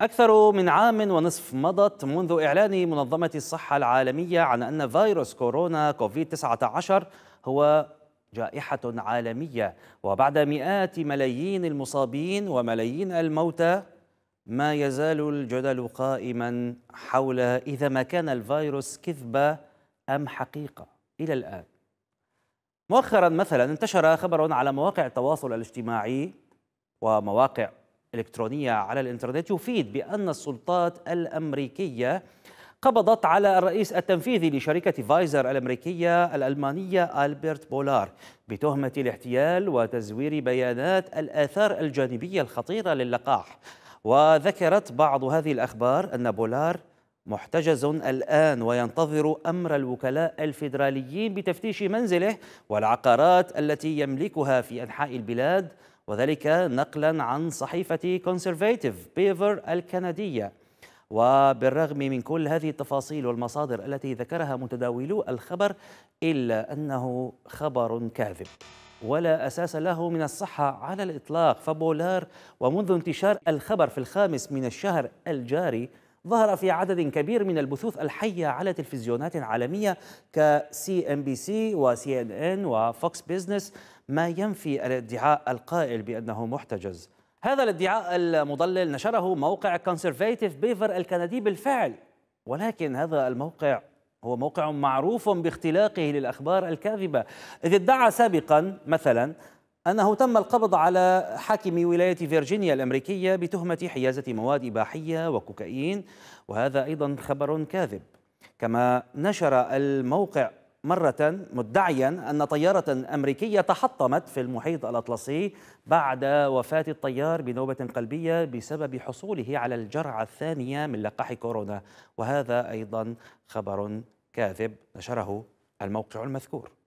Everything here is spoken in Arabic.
أكثر من عام ونصف مضت منذ إعلان منظمة الصحة العالمية عن أن فيروس كورونا كوفيد-19 هو جائحة عالمية وبعد مئات ملايين المصابين وملايين الموتى ما يزال الجدل قائما حول إذا ما كان الفيروس كذبة أم حقيقة إلى الآن مؤخرا مثلا انتشر خبر على مواقع التواصل الاجتماعي ومواقع الإلكترونية على الإنترنت يفيد بأن السلطات الأمريكية قبضت على الرئيس التنفيذي لشركة فايزر الأمريكية الألمانية ألبرت بولار بتهمة الاحتيال وتزوير بيانات الآثار الجانبية الخطيرة للقاح وذكرت بعض هذه الأخبار أن بولار محتجز الآن وينتظر أمر الوكلاء الفيدراليين بتفتيش منزله والعقارات التي يملكها في أنحاء البلاد وذلك نقلا عن صحيفة كونسرفيتيف بيفر الكندية وبالرغم من كل هذه التفاصيل والمصادر التي ذكرها متداولو الخبر إلا أنه خبر كاذب ولا أساس له من الصحة على الإطلاق فبولار ومنذ انتشار الخبر في الخامس من الشهر الجاري ظهر في عدد كبير من البثوث الحية على تلفزيونات عالمية كسي ام بي سي وسي ان ان وفوكس بيزنس ما ينفي الادعاء القائل بأنه محتجز هذا الادعاء المضلل نشره موقع كونسرفيتيف بيفر الكندي بالفعل ولكن هذا الموقع هو موقع معروف باختلاقه للأخبار الكاذبة إذ ادعى سابقا مثلا أنه تم القبض على حاكم ولاية فيرجينيا الأمريكية بتهمة حيازة مواد إباحية وكوكايين وهذا أيضا خبر كاذب كما نشر الموقع مرة مدعيا أن طيارة أمريكية تحطمت في المحيط الأطلسي بعد وفاة الطيار بنوبة قلبية بسبب حصوله على الجرعة الثانية من لقاح كورونا وهذا أيضا خبر كاذب نشره الموقع المذكور